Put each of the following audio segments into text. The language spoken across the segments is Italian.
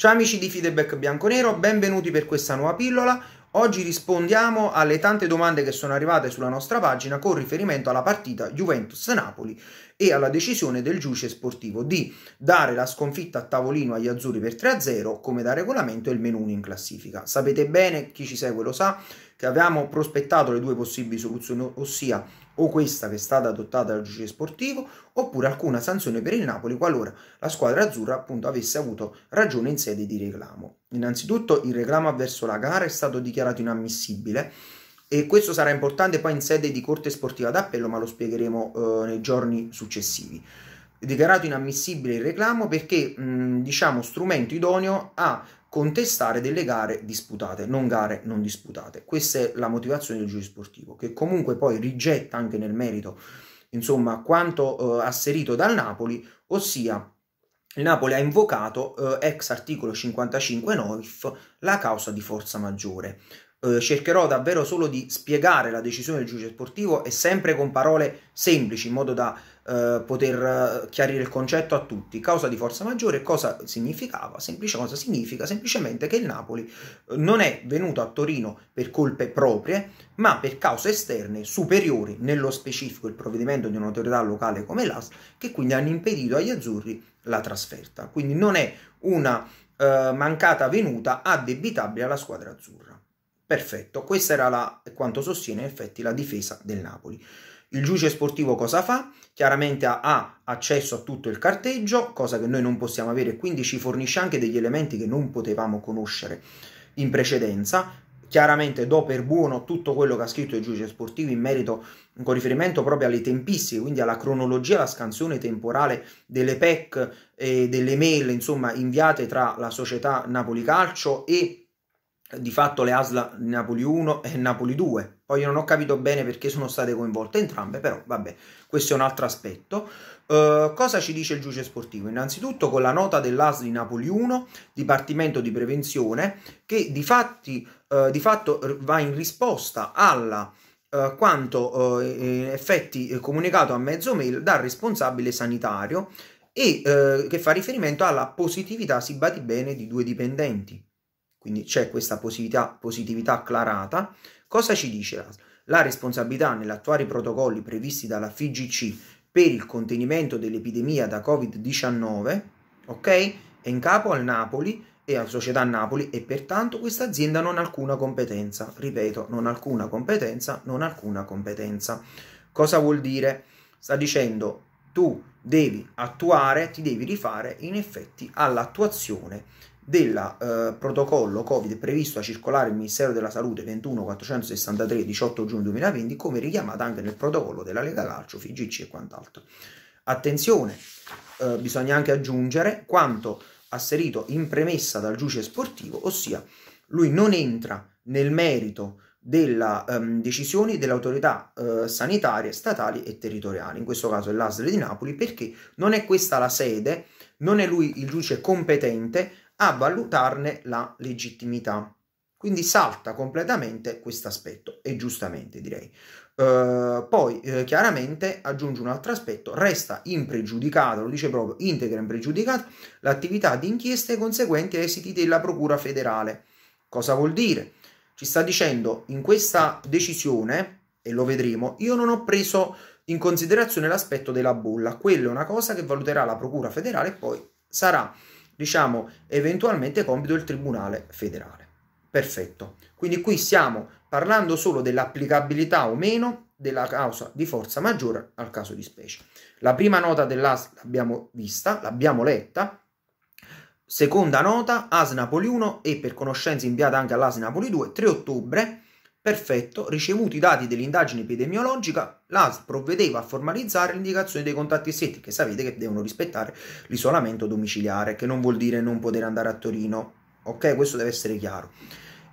Ciao amici di Feedback Bianconero, benvenuti per questa nuova pillola. Oggi rispondiamo alle tante domande che sono arrivate sulla nostra pagina con riferimento alla partita Juventus-Napoli e alla decisione del giudice sportivo di dare la sconfitta a tavolino agli azzurri per 3-0 come da regolamento e il meno 1 in classifica. Sapete bene, chi ci segue lo sa, che avevamo prospettato le due possibili soluzioni, ossia o questa che è stata adottata dal giudice sportivo, oppure alcuna sanzione per il Napoli qualora la squadra azzurra appunto avesse avuto ragione in sede di reclamo. Innanzitutto il reclamo avverso la gara è stato dichiarato inammissibile e questo sarà importante poi in sede di Corte Sportiva d'Appello, ma lo spiegheremo eh, nei giorni successivi. dichiarato inammissibile il reclamo perché mh, mm, diciamo strumento idoneo a contestare delle gare disputate, non gare non disputate. Questa è la motivazione del giudice sportivo, che comunque poi rigetta anche nel merito insomma, quanto eh, asserito dal Napoli, ossia il Napoli ha invocato, eh, ex articolo 55 NOIF, la causa di forza maggiore. Eh, cercherò davvero solo di spiegare la decisione del giudice sportivo e sempre con parole semplici in modo da eh, poter eh, chiarire il concetto a tutti. Causa di forza maggiore cosa significava? Semplice cosa significa? Semplicemente che il Napoli eh, non è venuto a Torino per colpe proprie, ma per cause esterne superiori, nello specifico il provvedimento di un'autorità locale come l'AS, che quindi hanno impedito agli azzurri la trasferta. Quindi non è una eh, mancata venuta addebitabile alla squadra azzurra. Perfetto, questa era la, quanto sostiene in effetti la difesa del Napoli. Il giudice sportivo cosa fa? Chiaramente ha accesso a tutto il carteggio, cosa che noi non possiamo avere, quindi ci fornisce anche degli elementi che non potevamo conoscere in precedenza. Chiaramente do per buono tutto quello che ha scritto il giudice sportivo in merito con riferimento proprio alle tempistiche, quindi alla cronologia, alla scansione temporale delle PEC e delle mail, insomma, inviate tra la società Napoli Calcio e di fatto le ASLA Napoli 1 e Napoli 2. Poi io non ho capito bene perché sono state coinvolte entrambe, però vabbè, questo è un altro aspetto. Eh, cosa ci dice il giudice sportivo? Innanzitutto con la nota dell'ASL Napoli 1, Dipartimento di Prevenzione, che di, fatti, eh, di fatto va in risposta alla eh, quanto eh, in effetti eh, comunicato a mezzo mail dal responsabile sanitario e eh, che fa riferimento alla positività, si bati bene, di due dipendenti quindi c'è questa positività, positività acclarata. Cosa ci dice la, la responsabilità nell'attuare i protocolli previsti dalla FIGC per il contenimento dell'epidemia da Covid-19, ok? È in capo al Napoli e alla società Napoli e pertanto questa azienda non ha alcuna competenza. Ripeto, non ha alcuna competenza, non ha alcuna competenza. Cosa vuol dire? Sta dicendo tu devi attuare, ti devi rifare in effetti all'attuazione del eh, protocollo Covid previsto a circolare il Ministero della Salute 21463 18 giugno 2020 come richiamata anche nel protocollo della Lega Calcio, FIGC e quant'altro. Attenzione, eh, bisogna anche aggiungere quanto asserito in premessa dal giudice sportivo, ossia lui non entra nel merito della um, ehm, decisione delle autorità uh, eh, sanitarie statali e territoriali, in questo caso è l'ASL di Napoli, perché non è questa la sede, non è lui il giudice competente a valutarne la legittimità. Quindi salta completamente questo aspetto, e giustamente direi. Uh, poi eh, chiaramente aggiunge un altro aspetto, resta impregiudicata, lo dice proprio, integra impregiudicata l'attività di inchieste conseguenti a esiti della Procura federale. Cosa vuol dire? Ci sta dicendo in questa decisione, e lo vedremo, io non ho preso in considerazione l'aspetto della bolla, quella è una cosa che valuterà la Procura federale e poi sarà diciamo, eventualmente compito del Tribunale federale. Perfetto. Quindi qui stiamo parlando solo dell'applicabilità o meno della causa di forza maggiore al caso di specie. La prima nota dell'AS l'abbiamo vista, l'abbiamo letta. Seconda nota, AS Napoli 1 e per conoscenza inviata anche all'AS Napoli 2, 3 ottobre Perfetto, ricevuti i dati dell'indagine epidemiologica, l'ASL provvedeva a formalizzare l'indicazione dei contatti estretti, che sapete che devono rispettare l'isolamento domiciliare, che non vuol dire non poter andare a Torino. Ok, questo deve essere chiaro.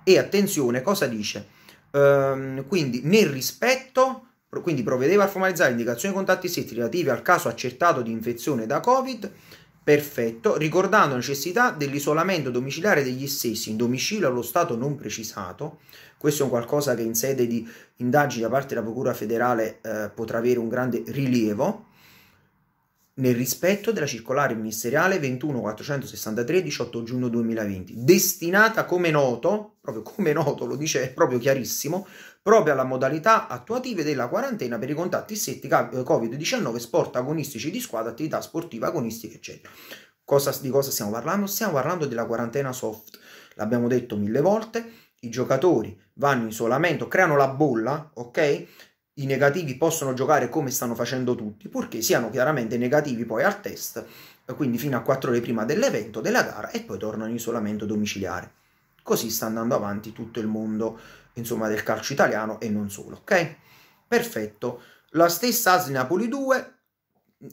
E attenzione, cosa dice? Ehm, quindi, nel rispetto, quindi provvedeva a formalizzare l'indicazione dei contatti estretti relativi al caso accertato di infezione da Covid Perfetto, ricordando la necessità dell'isolamento domiciliare degli stessi in domicilio allo Stato non precisato, questo è un qualcosa che in sede di indagini da parte della Procura federale eh, potrà avere un grande rilievo, nel rispetto della circolare ministeriale 21463 18 giugno 2020, destinata come noto, proprio come noto lo dice proprio chiarissimo, proprio alla modalità attuative della quarantena per i contatti setti Covid-19, eh, sport agonistici di squadra, attività sportiva agonistica, eccetera. Cosa, di cosa stiamo parlando? Stiamo parlando della quarantena soft, l'abbiamo detto mille volte, i giocatori vanno in isolamento, creano la bolla, ok? I negativi possono giocare come stanno facendo tutti, purché siano chiaramente negativi poi al test, quindi fino a 4 ore prima dell'evento, della gara e poi tornano in isolamento domiciliare. Così sta andando avanti tutto il mondo insomma, del calcio italiano e non solo, ok? Perfetto. La stessa AS Napoli 2,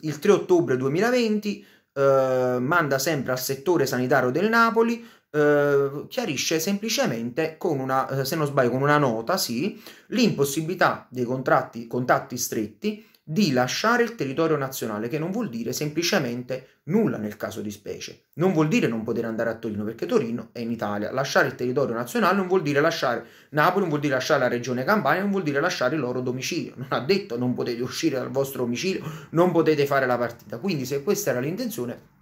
il 3 ottobre 2020, eh, manda sempre al settore sanitario del Napoli, eh, chiarisce semplicemente con una, eh, se non sbaglio, con una nota, sì, l'impossibilità dei contratti, contatti stretti di lasciare il territorio nazionale, che non vuol dire semplicemente nulla nel caso di specie. Non vuol dire non poter andare a Torino, perché Torino è in Italia. Lasciare il territorio nazionale non vuol dire lasciare Napoli, non vuol dire lasciare la regione Campania, non vuol dire lasciare il loro domicilio. Non ha detto non potete uscire dal vostro domicilio, non potete fare la partita. Quindi se questa era l'intenzione,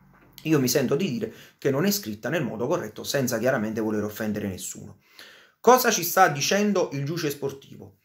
io mi sento di dire che non è scritta nel modo corretto, senza chiaramente voler offendere nessuno. Cosa ci sta dicendo il giudice sportivo?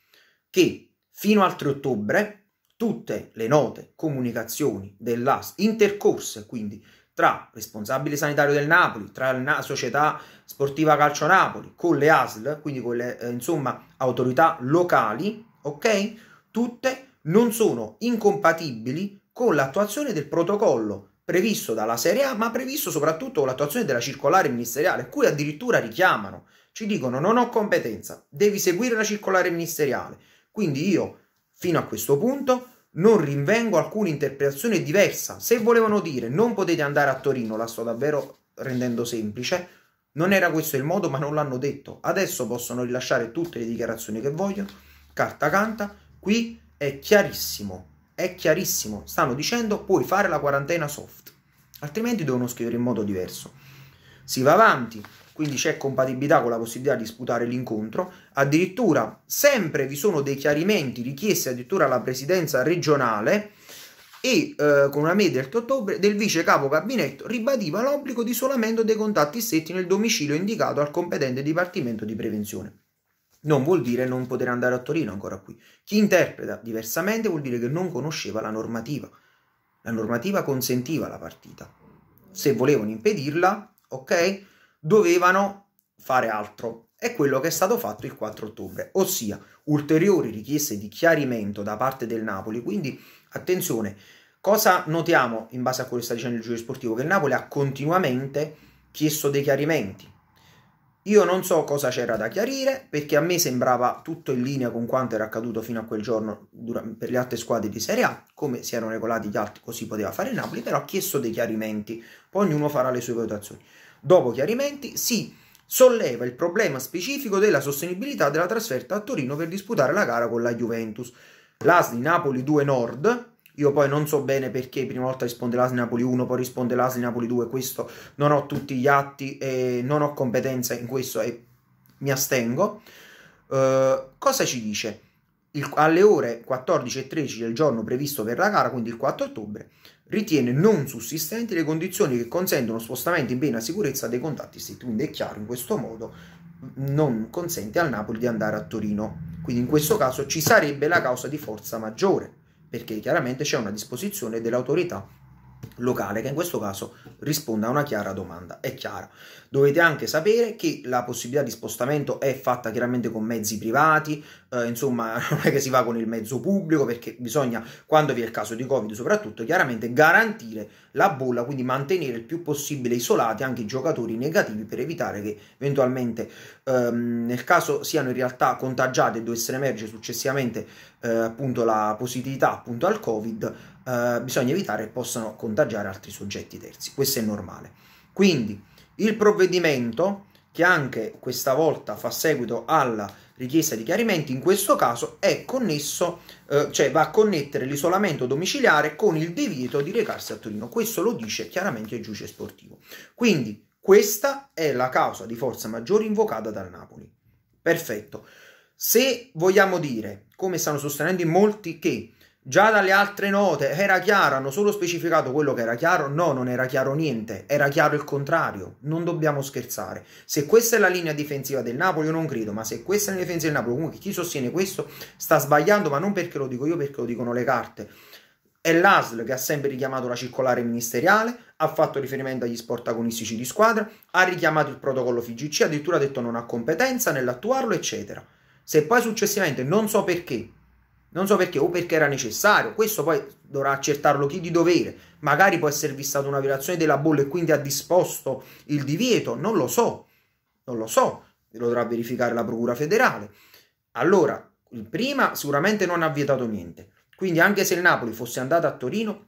Che fino al 3 ottobre tutte le note comunicazioni dell'AS intercorse quindi tra responsabile sanitario del Napoli, tra la società sportiva Calcio Napoli, con le ASL, quindi con le eh, insomma, autorità locali, ok? Tutte non sono incompatibili con l'attuazione del protocollo previsto dalla Serie A, ma previsto soprattutto con l'attuazione della circolare ministeriale, cui addirittura richiamano, ci dicono non ho competenza, devi seguire la circolare ministeriale. Quindi io Fino a questo punto non rinvengo alcuna interpretazione diversa. Se volevano dire non potete andare a Torino, la sto davvero rendendo semplice, non era questo il modo, ma non l'hanno detto. Adesso possono rilasciare tutte le dichiarazioni che vogliono, carta canta, qui è chiarissimo, è chiarissimo, stanno dicendo puoi fare la quarantena soft, altrimenti devono scrivere in modo diverso. Si va avanti, quindi c'è compatibilità con la possibilità di disputare l'incontro. Addirittura sempre vi sono dei chiarimenti richiesti addirittura alla presidenza regionale e eh, con una media del 8 ottobre del vice capo gabinetto ribadiva l'obbligo di isolamento dei contatti stretti nel domicilio indicato al competente dipartimento di prevenzione. Non vuol dire non poter andare a Torino ancora qui. Chi interpreta diversamente vuol dire che non conosceva la normativa. La normativa consentiva la partita. Se volevano impedirla, ok? dovevano fare altro. È quello che è stato fatto il 4 ottobre, ossia ulteriori richieste di chiarimento da parte del Napoli. Quindi attenzione, cosa notiamo in base a quello che sta dicendo il giudice sportivo? Che il Napoli ha continuamente chiesto dei chiarimenti. Io non so cosa c'era da chiarire perché a me sembrava tutto in linea con quanto era accaduto fino a quel giorno per le altre squadre di Serie A, come si erano regolati gli altri, così poteva fare il Napoli, però ha chiesto dei chiarimenti, poi ognuno farà le sue valutazioni. Dopo chiarimenti si solleva il problema specifico della sostenibilità della trasferta a Torino per disputare la gara con la Juventus. L'AS di Napoli 2 Nord, io poi non so bene perché prima volta risponde l'AS Napoli 1, poi risponde l'AS Napoli 2, questo non ho tutti gli atti e non ho competenza in questo e mi astengo. Uh, cosa ci dice? Il, alle ore 14.13 del giorno previsto per la gara, quindi il 4 ottobre, ritiene non sussistenti le condizioni che consentono spostamento in piena sicurezza dei contatti street, quindi è chiaro in questo modo non consente al Napoli di andare a Torino. Quindi in questo caso ci sarebbe la causa di forza maggiore, perché chiaramente c'è una disposizione dell'autorità locale che in questo caso risponde a una chiara domanda. È chiara. Dovete anche sapere che la possibilità di spostamento è fatta chiaramente con mezzi privati, eh, insomma non è che si va con il mezzo pubblico perché bisogna, quando vi è il caso di Covid soprattutto, chiaramente garantire la bolla, quindi mantenere il più possibile isolati anche i giocatori negativi per evitare che eventualmente ehm, nel caso siano in realtà contagiati e dovessero emergere successivamente eh, appunto la positività appunto al Covid, eh, bisogna evitare che possano contagiare altri soggetti terzi. Questo è normale. Quindi il provvedimento, che anche questa volta fa seguito alla richiesta di chiarimenti, in questo caso è connesso, eh, cioè va a connettere l'isolamento domiciliare con il divieto di recarsi a Torino. Questo lo dice chiaramente il giudice sportivo. Quindi questa è la causa di forza maggiore invocata dal Napoli. Perfetto. Se vogliamo dire, come stanno sostenendo in molti, che Già dalle altre note era chiaro, hanno solo specificato quello che era chiaro. No, non era chiaro niente, era chiaro il contrario. Non dobbiamo scherzare. Se questa è la linea difensiva del Napoli, io non credo, ma se questa è la linea difensiva del Napoli, comunque chi sostiene questo sta sbagliando, ma non perché lo dico io, perché lo dicono le carte. È l'ASL che ha sempre richiamato la circolare ministeriale, ha fatto riferimento agli sport agonistici di squadra, ha richiamato il protocollo FIGC, addirittura ha detto non ha competenza nell'attuarlo, eccetera. Se poi successivamente, non so perché, non so perché, o perché era necessario, questo poi dovrà accertarlo chi di dovere, magari può esservi stata una violazione della bolla e quindi ha disposto il divieto, non lo so, non lo so, lo dovrà verificare la Procura federale. Allora, il prima sicuramente non ha vietato niente, quindi anche se il Napoli fosse andato a Torino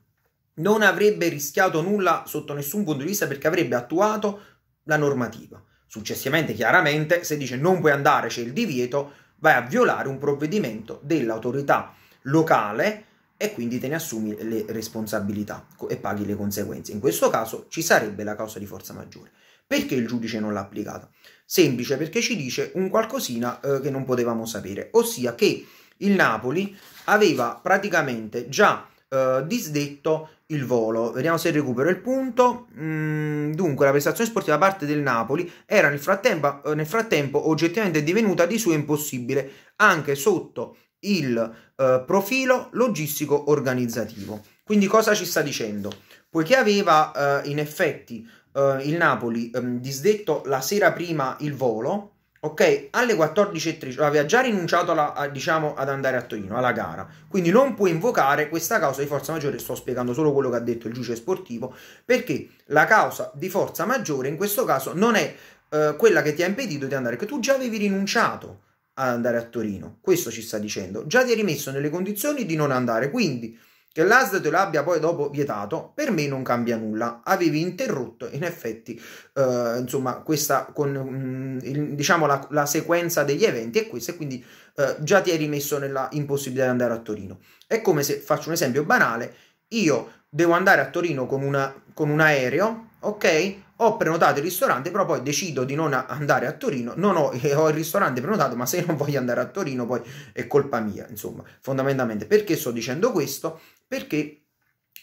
non avrebbe rischiato nulla sotto nessun punto di vista perché avrebbe attuato la normativa. Successivamente, chiaramente, se dice non puoi andare, c'è il divieto, vai a violare un provvedimento dell'autorità locale e quindi te ne assumi le responsabilità e paghi le conseguenze. In questo caso ci sarebbe la causa di forza maggiore. Perché il giudice non l'ha applicata? Semplice perché ci dice un qualcosina eh, che non potevamo sapere, ossia che il Napoli aveva praticamente già eh, disdetto il volo. Vediamo se recupero il punto. Mm, dunque, la prestazione sportiva da parte del Napoli era nel frattempo, eh, nel frattempo oggettivamente divenuta di suo impossibile, anche sotto il eh, profilo logistico organizzativo. Quindi cosa ci sta dicendo? Poiché aveva eh, in effetti eh, il Napoli ehm, disdetto la sera prima il volo, ok? Alle 14.13 cioè, aveva già rinunciato alla, a, diciamo, ad andare a Torino, alla gara, quindi non può invocare questa causa di forza maggiore, sto spiegando solo quello che ha detto il giudice sportivo, perché la causa di forza maggiore in questo caso non è eh, quella che ti ha impedito di andare, che tu già avevi rinunciato ad andare a Torino, questo ci sta dicendo, già ti hai rimesso nelle condizioni di non andare, quindi che l'ASD te l'abbia poi dopo vietato, per me non cambia nulla. Avevi interrotto in effetti eh, insomma, questa con, mh, mm, il, diciamo la, la, sequenza degli eventi e questo, e quindi eh, già ti hai rimesso nella impossibilità di andare a Torino. È come se, faccio un esempio banale, io devo andare a Torino con, una, con un aereo, ok? ho prenotato il ristorante, però poi decido di non andare a Torino, non ho, eh, ho il ristorante prenotato, ma se non voglio andare a Torino poi è colpa mia, insomma, fondamentalmente. Perché sto dicendo questo? Perché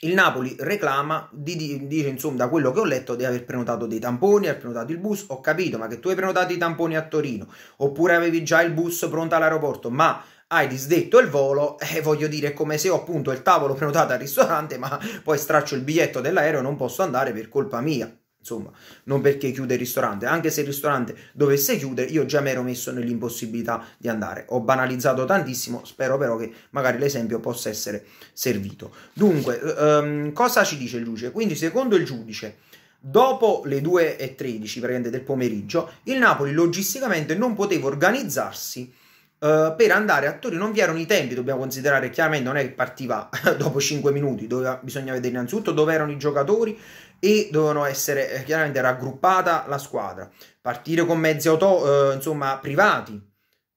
il Napoli reclama, di, di, dice insomma da quello che ho letto di aver prenotato dei tamponi, aver prenotato il bus, ho capito, ma che tu hai prenotato i tamponi a Torino, oppure avevi già il bus pronto all'aeroporto, ma hai disdetto il volo e eh, voglio dire è come se ho appunto il tavolo prenotato al ristorante, ma poi straccio il biglietto dell'aereo e non posso andare per colpa mia. Insomma, non perché chiude il ristorante, anche se il ristorante dovesse chiudere, io già mi ero messo nell'impossibilità di andare. Ho banalizzato tantissimo, spero però che magari l'esempio possa essere servito. Dunque, um, cosa ci dice il giudice? Quindi, secondo il giudice, Dopo le 2.13 del pomeriggio, il Napoli logisticamente non poteva organizzarsi eh, per andare a Torino. Non vi erano i tempi, dobbiamo considerare chiaramente, non è che partiva dopo 5 minuti, doveva, bisogna vedere innanzitutto dove erano i giocatori, e dovevano essere eh, chiaramente raggruppata la squadra, partire con mezzi auto, eh, insomma, privati,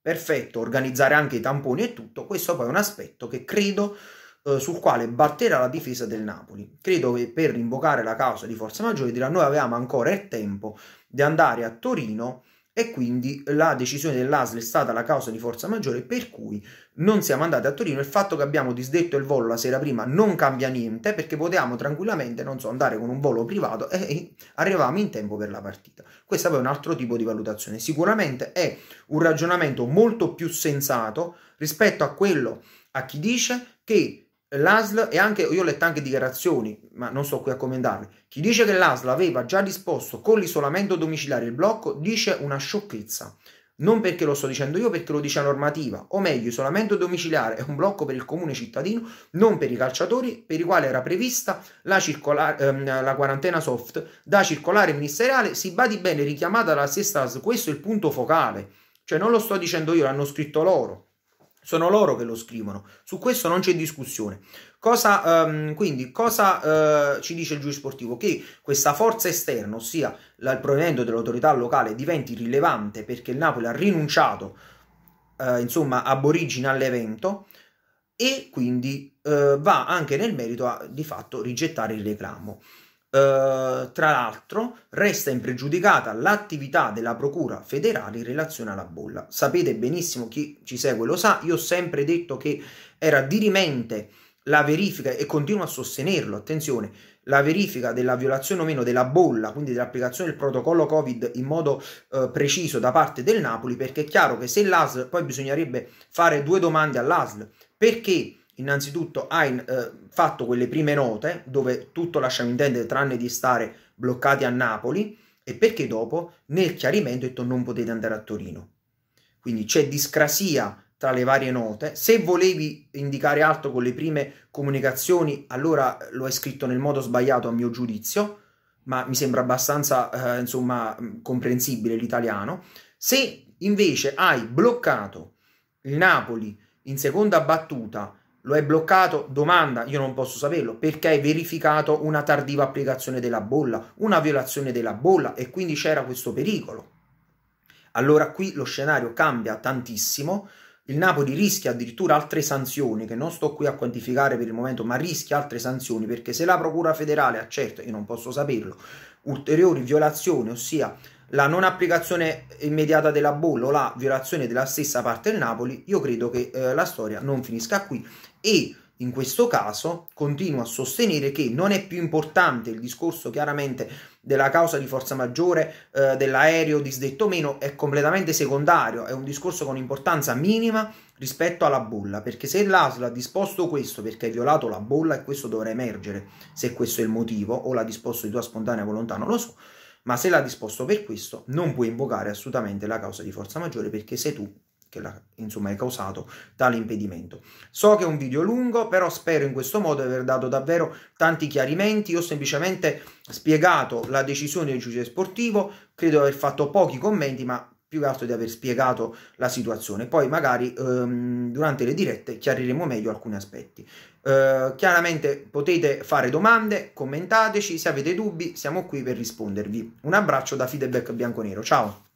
perfetto, organizzare anche i tamponi e tutto, questo poi è un aspetto che credo eh, sul quale batterà la difesa del Napoli. Credo che per invocare la causa di forza maggiore dirà noi avevamo ancora il tempo di andare a Torino e quindi la decisione dell'ASL è stata la causa di forza maggiore per cui non siamo andati a Torino. Il fatto che abbiamo disdetto il volo la sera prima non cambia niente perché potevamo tranquillamente, non so, andare con un volo privato e arrivavamo in tempo per la partita. Questo poi è un altro tipo di valutazione. Sicuramente è un ragionamento molto più sensato rispetto a quello a chi dice che l'ASL e anche, io ho letto anche dichiarazioni, ma non sto qui a commentarle, chi dice che l'ASL aveva già disposto con l'isolamento domiciliare il blocco dice una sciocchezza. Non perché lo sto dicendo io, perché lo dice la normativa, o meglio, isolamento domiciliare è un blocco per il comune cittadino, non per i calciatori, per i quali era prevista la, ehm, la quarantena soft da circolare ministeriale, si badi bene, richiamata dalla stessa ASL, questo è il punto focale, cioè non lo sto dicendo io, l'hanno scritto loro. Sono loro che lo scrivono, su questo non c'è discussione. Cosa, um, quindi, cosa uh, ci dice il giudice sportivo? Che questa forza esterna, ossia la, il provvedimento dell'autorità locale, diventi rilevante perché il Napoli ha rinunciato, uh, insomma, ab origine all'evento e quindi uh, va anche nel merito a di fatto rigettare il reclamo. Eh, tra l'altro, resta impregiudicata l'attività della Procura federale in relazione alla bolla. Sapete benissimo, chi ci segue lo sa, io ho sempre detto che era dirimente la verifica, e continuo a sostenerlo, attenzione, la verifica della violazione o meno della bolla, quindi dell'applicazione del protocollo Covid in modo uh, preciso da parte del Napoli, perché è chiaro che se l'ASL, poi bisognerebbe fare due domande all'ASL, perché innanzitutto hai eh, fatto quelle prime note dove tutto lasciamo intendere tranne di stare bloccati a Napoli e perché dopo nel chiarimento hai detto non potete andare a Torino. Quindi c'è discrasia tra le varie note. Se volevi indicare altro con le prime comunicazioni, allora lo hai scritto nel modo sbagliato a mio giudizio, ma mi sembra abbastanza eh, insomma comprensibile l'italiano. Se invece hai bloccato il Napoli in seconda battuta lo è bloccato? Domanda, io non posso saperlo, perché hai verificato una tardiva applicazione della bolla, una violazione della bolla e quindi c'era questo pericolo. Allora qui lo scenario cambia tantissimo, il Napoli rischia addirittura altre sanzioni, che non sto qui a quantificare per il momento, ma rischia altre sanzioni, perché se la Procura federale accerta, ah, io non posso saperlo, ulteriori violazioni, ossia la non applicazione immediata della bolla o la violazione della stessa parte del Napoli, io credo che eh, la storia non finisca qui e in questo caso continuo a sostenere che non è più importante il discorso chiaramente della causa di forza maggiore, eh, dell'aereo disdetto meno, è completamente secondario, è un discorso con importanza minima rispetto alla bolla, perché se l'ASL ha disposto questo perché ha violato la bolla e questo dovrà emergere, se questo è il motivo, o l'ha disposto di tua spontanea volontà, non lo so, ma se l'ha disposto per questo non puoi invocare assolutamente la causa di forza maggiore perché sei tu che la, insomma, hai causato tale impedimento. So che è un video lungo, però spero in questo modo di aver dato davvero tanti chiarimenti. ho semplicemente spiegato la decisione del giudice sportivo, credo di aver fatto pochi commenti, ma più che altro di aver spiegato la situazione. Poi magari ehm, durante le dirette chiariremo meglio alcuni aspetti. Eh, chiaramente potete fare domande, commentateci, se avete dubbi siamo qui per rispondervi. Un abbraccio da Feedback Bianconero, ciao!